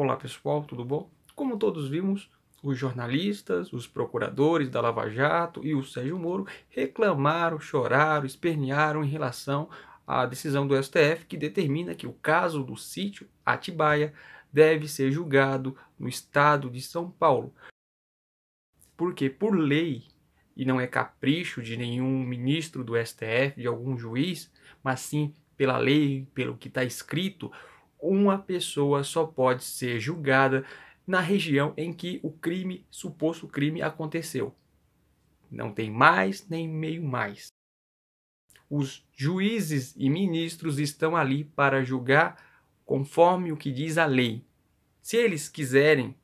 Olá pessoal, tudo bom? Como todos vimos, os jornalistas, os procuradores da Lava Jato e o Sérgio Moro reclamaram, choraram, espernearam em relação à decisão do STF que determina que o caso do sítio Atibaia deve ser julgado no estado de São Paulo. Porque, por lei, e não é capricho de nenhum ministro do STF, de algum juiz, mas sim pela lei, pelo que está escrito, uma pessoa só pode ser julgada na região em que o crime, suposto crime, aconteceu. Não tem mais nem meio mais. Os juízes e ministros estão ali para julgar conforme o que diz a lei. Se eles quiserem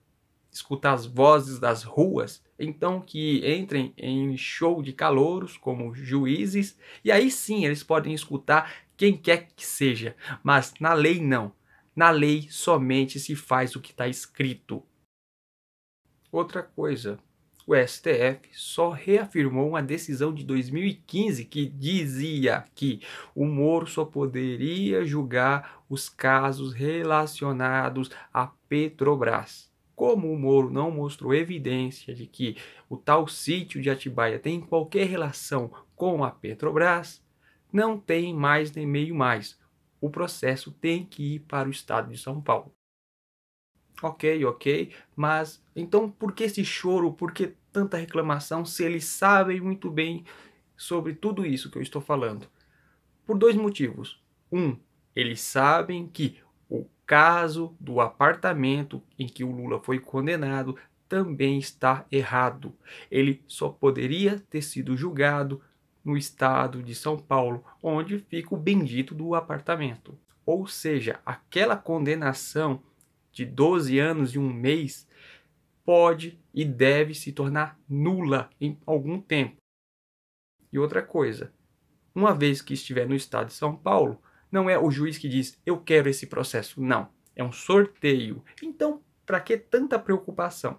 escutar as vozes das ruas, então que entrem em show de calouros como juízes, e aí sim eles podem escutar quem quer que seja, mas na lei não. Na lei somente se faz o que está escrito. Outra coisa, o STF só reafirmou uma decisão de 2015 que dizia que o Moro só poderia julgar os casos relacionados à Petrobras. Como o Moro não mostrou evidência de que o tal sítio de Atibaia tem qualquer relação com a Petrobras, não tem mais nem meio mais o processo tem que ir para o estado de São Paulo. Ok, ok, mas então por que esse choro, por que tanta reclamação se eles sabem muito bem sobre tudo isso que eu estou falando? Por dois motivos. Um, eles sabem que o caso do apartamento em que o Lula foi condenado também está errado. Ele só poderia ter sido julgado no estado de São Paulo, onde fica o bendito do apartamento. Ou seja, aquela condenação de 12 anos e um mês pode e deve se tornar nula em algum tempo. E outra coisa, uma vez que estiver no estado de São Paulo, não é o juiz que diz eu quero esse processo, não. É um sorteio. Então, para que tanta preocupação?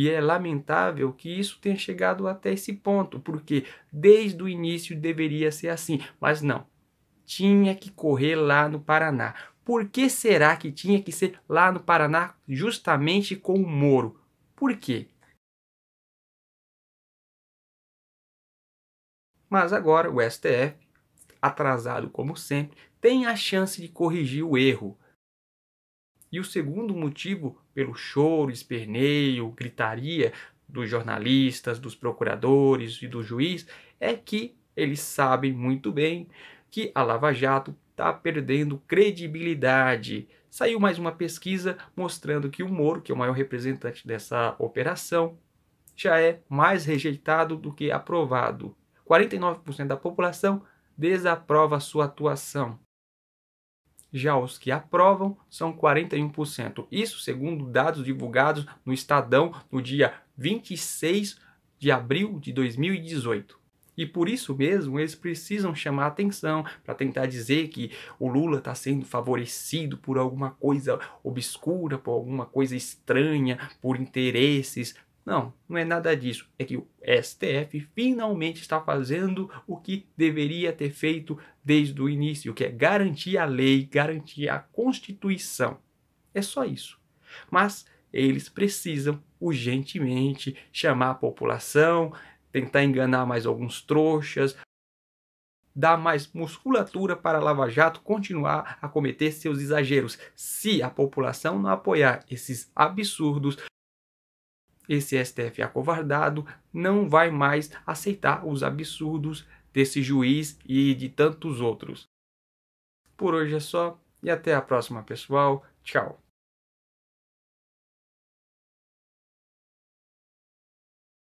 E é lamentável que isso tenha chegado até esse ponto, porque desde o início deveria ser assim, mas não. Tinha que correr lá no Paraná. Por que será que tinha que ser lá no Paraná justamente com o Moro? Por quê? Mas agora o STF, atrasado como sempre, tem a chance de corrigir o erro. E o segundo motivo, pelo choro, esperneio, gritaria dos jornalistas, dos procuradores e do juiz, é que eles sabem muito bem que a Lava Jato está perdendo credibilidade. Saiu mais uma pesquisa mostrando que o Moro, que é o maior representante dessa operação, já é mais rejeitado do que aprovado. 49% da população desaprova sua atuação já os que aprovam são 41%. Isso segundo dados divulgados no Estadão no dia 26 de abril de 2018. E por isso mesmo eles precisam chamar atenção para tentar dizer que o Lula está sendo favorecido por alguma coisa obscura, por alguma coisa estranha, por interesses, não, não é nada disso. É que o STF finalmente está fazendo o que deveria ter feito desde o início, que é garantir a lei, garantir a Constituição. É só isso. Mas eles precisam urgentemente chamar a população, tentar enganar mais alguns trouxas, dar mais musculatura para a Lava Jato continuar a cometer seus exageros, se a população não apoiar esses absurdos esse STF acovardado não vai mais aceitar os absurdos desse juiz e de tantos outros. Por hoje é só e até a próxima, pessoal. Tchau.